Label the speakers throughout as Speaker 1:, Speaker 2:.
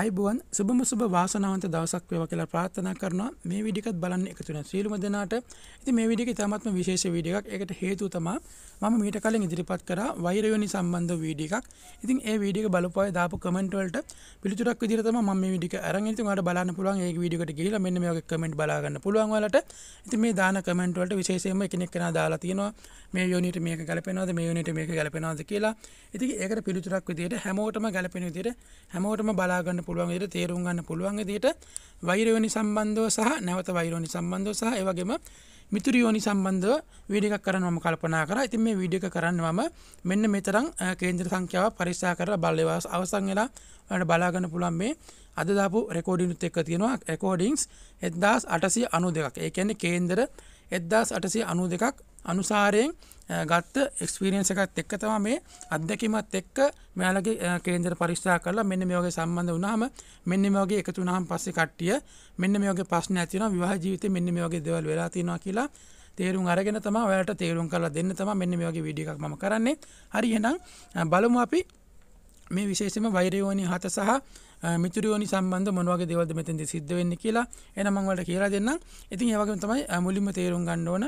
Speaker 1: අයිබුවන් සුබම සුබ වාසනාවන්ත දවසක් වේවා කියලා ප්‍රාර්ථනා කරනවා මේ විඩිකත් බලන්න එකතු වෙන සියලුම දෙනාට ඉතින් මේ විඩියක ඉතාමත්ම විශේෂ වීඩියෝ එකක් ඒකට හේතුව තමයි මම මීට කලින් ඉදිරිපත් කරා වෛරයෝනි සම්බන්ධ වීඩියෝ එකක් ඉතින් ඒ වීඩියෝ එක බලපුවා දාපු කමෙන්ට් වලට පිළිතුරක් විදිහට තමයි මම මේ වීඩියෝ එක අරන් ඉතින් ඔයාලට බලන්න පුළුවන් ඒ වීඩියෝ එකට ගිහිලා මෙන්න මේ වගේ කමෙන්ට් බලා ගන්න පුළුවන් ඔයාලට ඉතින් මේ දාන කමෙන්ට් වලට විශේෂයෙන්ම එකිනෙක කෙනා දාලා තියෙනවා මේ යෝනිට මේක ගැලපෙනවද මේ යෝනිට මේක ගැලපෙනවද කියලා ඉතින් ඒකට පිළිතුරක් විදිහට හැමෝටම ගැලපෙන විදිහට හැමෝටම බලා ගන්න පුළුවන් විදිහට තේරුම් ගන්න පුළුවන් විදිහට වෛරයෝනි සම්බන්ධව සහ නැවත වෛරයෝනි සම්බන්ධව සහ ඒ වගේම මිතුරියෝනි සම්බන්ධව වීඩියෝ එකක් කරන්න මම කල්පනා කරා. ඉතින් මේ වීඩියෝ එක කරන්න මම මෙන්න මෙතරම් කේන්ද්‍ර සංඛ්‍යාව පරික්ෂා කරලා බලලා අවසන් වෙලා ඔයාලට බලා ගන්න පුළුවන් මේ අද දාපු රෙකෝඩින්ග්ත් එක්ක තියෙනවා රෙකෝඩින්ග්ස් 1892ක්. ඒ කියන්නේ කේන්දර එදදාස් අටසේ අනු දෙකක් අනුසාරයෙන් ගත්ත එක්ස්පිරියන්ස එකත් එක්ක තම මේ අත්දැකීමත් එක්ක මෙයාලගේ කේන්දර පරික්ෂා කරලා මෙන්න මේවගේ සම්බන්ධ වුණාම මෙන්න මේවගේ එකතු වුණාම පස්සේ කට්ටිය මෙන්න මේවගේ ප්‍රශ්න ඇති වෙනවා විවාහ ජීවිතේ මෙන්න මේවගේ දේවල් වෙලා තියෙනවා කියලා තේරුම් අරගෙන තමයි ඔයාලට තේරුම් කරලා දෙන්න තමයි මෙන්න මේවගේ වීඩියෝ එකක් මම කරන්නේ හරි එහෙනම් බලමු අපි මේ විශේෂම වෛරයෝනි හත සහ මිතුරියෝනි සම්බන්ධ මොන වගේ දේවල්ද මෙතෙන්ද සිද්ධ වෙන්නේ කියලා එහෙනම් මම ඔයාලට කියලා දෙන්නම්. ඉතින් ඒ වගේම තමයි මුලින්ම තේරුම් ගන්න ඕන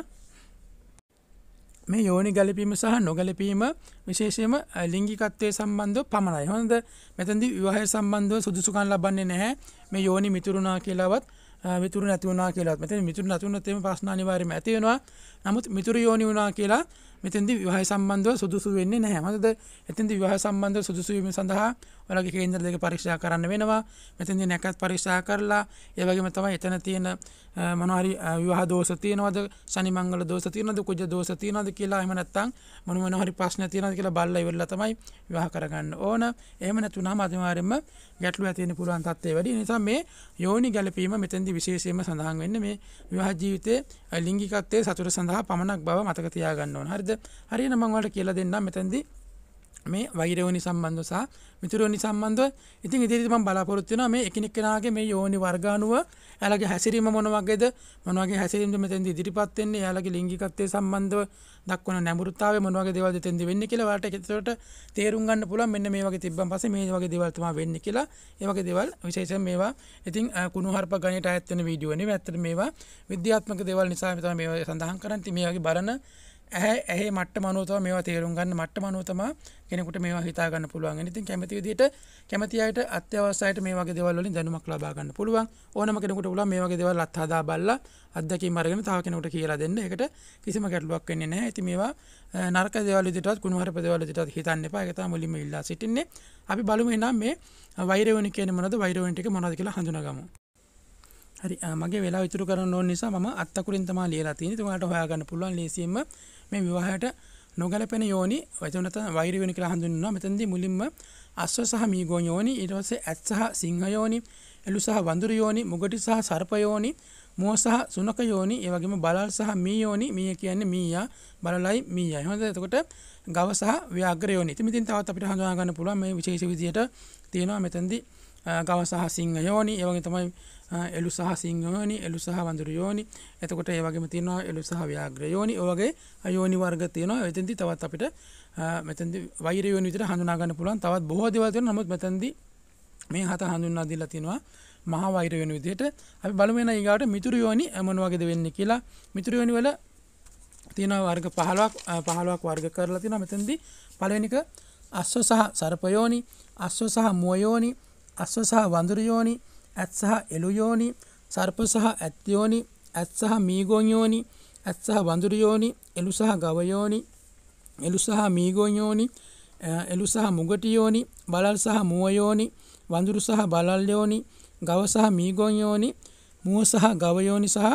Speaker 1: මේ යෝනි ගැලපීම සහ නොගැලපීම විශේෂයෙන්ම ලිංගිකත්වයේ සම්බන්ධව පමණයි. හොඳද? මෙතෙන්දි විවාහය සම්බන්ධව සුදුසුකම් ලබන්නේ නැහැ. මේ යෝනි මිතුරුණා කියලාවත් මිතුරු නැති වුණා කියලාවත්. මෙතන මිතුරු නැති වුණොත් එimhe ප්‍රශ්න අනිවාර්යයෙන්ම ඇති වෙනවා. නමුත් මිතුරු යෝනි වුණා කියලා මෙතෙන්දී විවාහය සම්බන්ධව සුදුසු වෙන්නේ නැහැ. මොකද එතෙන්දී විවාහ සම්බන්ධව සුදුසු වීම සඳහා ඔයාලගේ කේන්දර දෙක පරීක්ෂා කරන්න වෙනවා. මෙතෙන්දී නැකත් පරීක්ෂා කරලා ඒ වගේම තමයි එතන තියෙන මොනවා හරි විවාහ දෝෂ තියෙනවද, ශනි මංගල දෝෂ තියෙනවද, කුජ දෝෂ තියෙනවද කියලා එහෙම නැත්නම් මොන මොන හරි ප්‍රශ්න තියෙනවද කියලා බලලා ඉවරලා තමයි විවාහ කරගන්න ඕන. එහෙම නැතුණාම අනිවාර්යයෙන්ම ගැටලුව ඇති වෙන්න පුළුවන් තත්ත්වය වැඩි. නිසා මේ යෝනි ගැළපීම මෙතෙන්දී විශේෂයෙන්ම සඳහන් වෙන්නේ මේ විවාහ ජීවිතයේ ලිංගිකත්වයේ සතුට සඳහා පමණක් බව මතක තියාගන්න ඕන. හරිද? හරිද හරියන මම ඔයාලට කියලා දෙන්නම් මෙතෙන්දී මේ වෛරයෝනි සම්බන්ධ සහ මිතුරෝනි සම්බන්ධ ඉතින් ඉදිරියට මම බලාපොරොත්තු වෙනවා මේ එකිනෙක කෙනාගේ මේ යෝනි වර්ග අනුව එයාලගේ හැසිරීම මොන වගේද මොන වගේ හැසිරීමද මෙතෙන්දී ඉදිරිපත් වෙන්නේ එයාලගේ ලිංගිකත්වයේ සම්බන්ධව දක්වන නැඹුරුතාවය මොන වගේ දේවල්ද එතෙන්දී වෙන්නේ කියලා ඔයාලට ඒකට තේරුම් ගන්න පුළුවන් මෙන්න මේ වගේ තිබ්බන් පස්සේ මේ වගේ දේවල් තමයි වෙන්නේ කියලා ඒ වගේ දේවල් විශේෂයෙන් මේවා ඉතින් කුණුහරුප ගණයට අයත් වෙන වීඩියෝ නේ ඇත්තට මේවා විද්‍යාත්මක දේවල් නිසා තමයි මේවා සඳහන් කරන්නේ ඉතින් මේ වගේ බලන ඇහැ ඇහි මට්ටම අනුව තමයි මේවා තේරුම් ගන්න මට්ටම අනුව තමයි කෙනෙකුට මේවා හිතා ගන්න පුළුවන්. ඉතින් කැමති විදිහට කැමති අයට අත්‍යවශ්‍ය අයට මේ වගේ දේවල් වලින් දැනුමක් ලබා ගන්න පුළුවන්. ඕනම කෙනෙකුට පුළුවන් මේ වගේ දේවල් අත්හදා බලලා අත්දැකීම් අරගෙන තව කෙනෙකුට කියලා දෙන්න. ඒකට කිසිම ගැටලුවක් වෙන්නේ නැහැ. ඉතින් මේවා නරක දේවල් විදිහටවත් කුණුහරුප දේවල් විදිහටවත් හිතන්න එපා. ඒක තමයි මුලින්ම ඉල්ලා සිටින්නේ. අපි බලමු එනම් මේ වෛරයෝනි කියන්නේ මොනවද? වෛරයෝනි ටික මොනවද කියලා හඳුනාගමු. හරි මගේ වෙලා ඉතුරු කරන්න ඕන නිසා මම අත්තකුරින් තමා ලියලා තියෙන්නේ. තුමාට හොයාගන්න පුළුවන් ලේසියෙන්ම මේ විවාහයට නොගැලපෙන යෝනි වචනත වෛර වෙන කියලා හඳුන්වනවා. මෙතනදී මුලින්ම අස්ව සහ මීගෝ යෝනි, ඊට පස්සේ ඇත් සහ සිංහ යෝනි, එළු සහ වඳුරු යෝනි, මුගටි සහ සර්ප යෝනි, මුව සහ සුනක යෝනි, ඒ වගේම බලල් සහ මී යෝනි, මී කියන්නේ මීයා, බලලයි මීයයි. හොඳද? එතකොට ගව සහ ව්‍යාග්‍ර යෝනි. ඉතින් මෙතෙන් තවත් අපිට හඳුනා ගන්න පුළුවන් මේ විශේෂ විදියට තියෙනවා මෙතනදී ගව සහ සිංහ යෝනි ඒවගේ තමයි එලු සහ සිංහ යෝනි එලු සහ වඳුරු යෝනි එතකොට ඒ වගේම තියෙනවා එලු සහ ව්‍යාග්‍ර යෝනි ඔයගේ යෝනි වර්ග තියෙනවා එතෙන්දී තවත් අපිට මෙතෙන්දී වෛර යෝනි විතර හඳුනා ගන්න පුළුවන් තවත් බොහෝ දේවල් තියෙනවා නමුත් මෙතෙන්දී මේ හත හඳුන්වා දීලා තියෙනවා මහා වෛර යෝනි විදිහට අපි බලමු එන ඊගාට මිතුරු යෝනි මොන වගේද වෙන්නේ කියලා මිතුරු යෝනි වල තියෙනවා වර්ග 15ක් 15ක් වර්ග කරලා තියෙනවා මෙතෙන්දී පළවෙනික අස්ව සහ සර්පයෝනි අස්ව සහ මුවයෝනි අස්ව සහ වඳුරු යෝනි ඇත් සහ එළු යෝනි සර්ප සහ ඇත් යෝනි ඇත් සහ මීගොන් යෝනි ඇත් සහ වඳුරු යෝනි එළු සහ ගව යෝනි එළු සහ මීගොන් යෝනි එළු සහ මුගට යෝනි බලල් සහ මුව යෝනි වඳුරු සහ බලල් යෝනි ගව සහ මීගොන් යෝනි මුව සහ ගව යෝනි සහ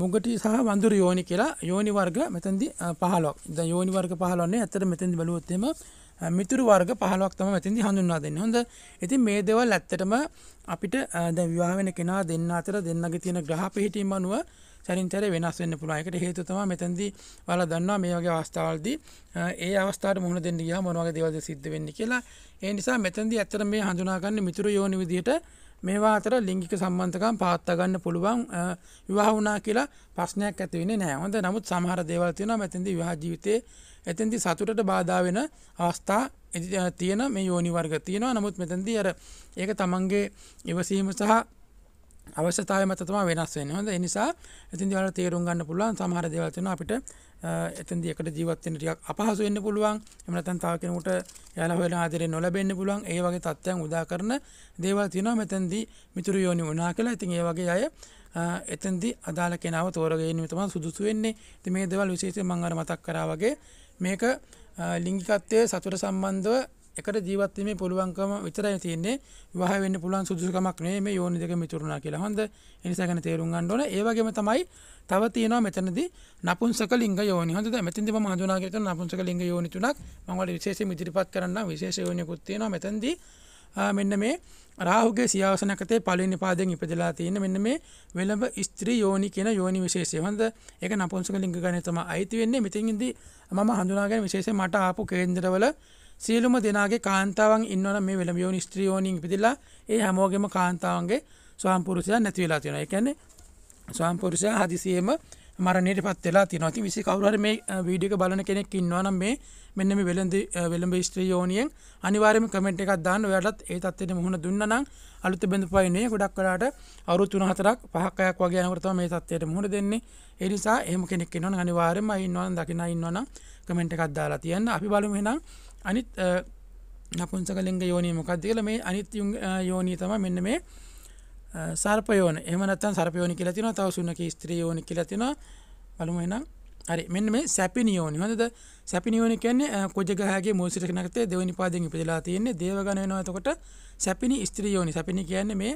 Speaker 1: මුගටි සහ වඳුරු යෝනි කියලා යෝනි වර්ග මෙතනදී 15ක්. දැන් යෝනි වර්ග 15 නේ. ඇත්තට මෙතෙන්දී බලුවොත් එහෙම මිතුරු වර්ග පහලක් තම ඇතිදි හඳුන්වා දෙන්න හොඳ ඉතින් මේ දෙවල් ඇත්තටම අපිට ද විවාහවෙන කෙනා දෙන්න අතර දෙන්නගේ තියෙන ග්‍රහ පිහිටීම අනුව සැරින්තර වෙනස් වෙන්න පුළුවන්කට හේතුතම මෙතැදි වල දන්නවා මේ වගේ අවස්ථාවල්ද ඒ අවස්ථාට මුහුණ දෙන්න ගිය මොනවගේ දෙවද සිද්ධ වෙන්න කියලා ඒ නිසා මෙතැදි ඇත්තර මේ හඳුනාගන්න මිතුර යෝනි විදියට මේවා අතර ලිංගික සම්බන්ධකම් පාත්තගන්න පුළුවන් විවාහ වනා කියලා ප්‍රශ්නයක් ඇතිවෙන නෑහොඳ නමුත් සමහර දේවල් තියෙන ඇතිදි විවාහ ජීවිතය ඇතින්දි සතුටට බාධා වෙන අවස්ථා තියෙන මේ යෝනි වර්ග තියෙනවා නමුත් මෙතැන්දී අර ඒක තමන්ගේ ඉවසීම සහ අවශ්‍යතාවය මත තමයි වෙනස් වෙන්නේ. හොඳ ඒ නිසා එතෙන්දී ඔයාලා තේරුම් ගන්න පුළුවන් සමහර දේවල් තියෙනවා අපිට එතෙන්දී එකට ජීවත් වෙන්න ටිකක් අපහසු වෙන්න පුළුවන්. එහෙම නැත්නම් තව කෙනෙකුට යාලා හොයන ආදරේ නොලැබෙන්න පුළුවන්. ඒ වගේ තත්ත්වයන් උදා කරන දේවල් තියෙනවා මෙතෙන්දී මිතුරු යෝනි වුණා කියලා. ඉතින් ඒ වගේ අය එතෙන්දී අදාළ කෙනාව තෝරගෙන තමයි සුදුසු වෙන්නේ. ඉතින් මේ දේවල් විශේෂයෙන් මම අර මතක් කරා වගේ මේක ලිංගිකත්වයේ සතුට සම්බන්ධව එකට ජීවත් වීමේ පුළුවන්කම විතරයි තියෙන්නේ. විවාහ වෙන්න පුළුවන් සුදුසුකමක් නෙවෙයි මේ යෝනි දෙක මිතුරුනා කියලා. හොඳ. ඒ නිසා ගැන තේරුම් ගන්න ඕන. ඒ වගේම තමයි තව තියෙනවා මෙතනදී නපුංසක ලිංග යෝනි. හොඳද? මෙතනදී මම හඳුනා ගන්න නපුංසක ලිංග යෝනි තුනක් මම ඔයාලට විශේෂයෙන් ඉදිරිපත් කරන්නම්. විශේෂ යෝනියකුත් තියෙනවා මෙතනදී. මෙන්න මේ රාහුගේ සියාසනකතේ පළවෙනි පාදයෙන් ඉපදලා තියෙන මෙන්න මේ වෙළඹ ස්ත්‍රී යෝනි කියන යෝනි විශේෂය. හොඳද? ඒක නපුංසක ලිංග ගණය තමයි අයිති වෙන්නේ. මෙතනින්දී මම හඳුනාගෙන විශේෂයෙන් මට ආපු කේන්දරවල සියලුම දෙනාගේ කාන්තාවන් ඉන්නවන මේ වෙළඹියෝන් ස්ත්‍රියෝනින් ඉපදිලා ඒ හැමෝගෙම කාන්තාවන්ගේ ස්වාම්පුරුෂයා නැති වෙලා තියෙනවා. ඒ කියන්නේ ස්වාම්පුරුෂයා හදිසියෙම මරණයට පත් වෙලා තියෙනවා. ඉතින් විශේෂ කවුරු හරි මේ වීඩියෝ එක බලන කෙනෙක් ඉන්නවා නම් මේ මෙන්න මේ වෙළඳ වෙළඹ ස්ත්‍රියෝනියෙන් අනිවාර්යයෙන්ම කමෙන්ට් එකක් දාන්න. ඔයාලත් ඒ තත්ත්වෙට මුහුණ දුන්නා නම් අලුත් බඳපයිනේ ගොඩක් වෙලාට අවුරුදු 3 4ක් 5ක් 6ක් වගේ යනකොට තමයි මේ තත්ත්වයට මුහුණ දෙන්නේ. ඒ නිසා එහෙම කෙනෙක් ඉන්නවා නම් අනිවාර්යයෙන්ම අය ඉන්නවා නම් දකිනා ඉන්නවා නම් කමෙන්ට් එකක් දාලා තියන්න. අපි බලමු එහෙනම් අනිත් නපුංසක ලිංග යෝනී මොකක්ද කියලා මේ අනිත් යෝනී තමයි මෙන්න මේ සර්පයෝන එහෙම නැත්නම් සර්පයෝනි කියලා තියෙනවා තව සුන්නකී ස්ත්‍රී යෝනි කියලා තියෙනවා බලමු එහෙනම් හරි මෙන්න මේ සැපිනියෝනි හොඳද සැපිනියෝනි කියන්නේ කුජගහගේ මූල සිට නැගතේ දෙවෙනි පාදයෙන් ඉපදලා තියෙන්නේ දේවගණ වෙනවා එතකොට සැපිනි ස්ත්‍රී යෝනි සැපිනි කියන්නේ මේ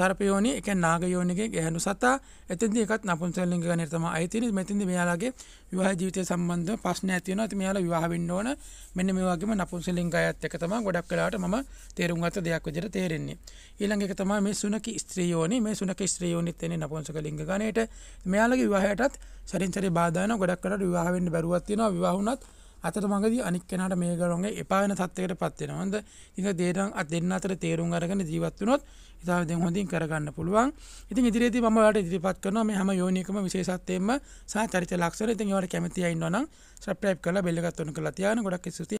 Speaker 1: සර්පයෝනි ඒ කියන්නේ නාග යෝනිගේ ගැහණු සතා එතෙන්දී එකත් නපුන්සල්ලිංග ගණයට තමයි අය තියෙන්නේ මෙතෙන්දී මෙයාලාගේ විවාහ ජීවිතය සම්බන්ධව ප්‍රශ්න ඇති වෙනවා ඉතින් මෙයාලා විවාහ වෙන්න ඕන මෙන්න මේ වගේම නපුන්සල්ලිංග අයත් එක තමයි ගොඩක් වෙලාවට මම තේරුම් ගත්ත දෙයක් විදිහට තේරෙන්නේ ඊළඟ එක තමයි මේ සුනකි ස්ත්‍රී යෝනි මේ සුනකි ස්ත්‍රී යෝනිත් එන්නේ නපුන්සක ලිංග ගණයට මෙයාලගේ විවාහයටත් සරින් සරේ බාධා වෙනවා වැඩක් කරලා විවාහ වෙන්න බැරුවක් තියෙනවා විවාහ වුණත් අතට මඟදී අනික් කෙනාට මේ ගලොන්ගේ එපා වෙන තත්යකට පත් වෙනවා හන්ද ඉතින් දෙයනම් අත් දෙන්න අතර තේරුම් අරගෙන ජීවත් වුණොත් ඉතාලි දෙන් හොඳින් කරගන්න පුළුවන් ඉතින් ඉදිරියේදී මම ඔයාලට ඉදිරිපත් කරනවා මේ හැම යෝනිකම විශේෂත්වයෙන්ම සහ චරිත ලක්ෂණ ඉතින් ඒවට කැමතියි ඉන්නවනම් subscribe කරලා bell එකත් ඔන් කරලා තියාගන්න ගොඩක් ස්තුතියි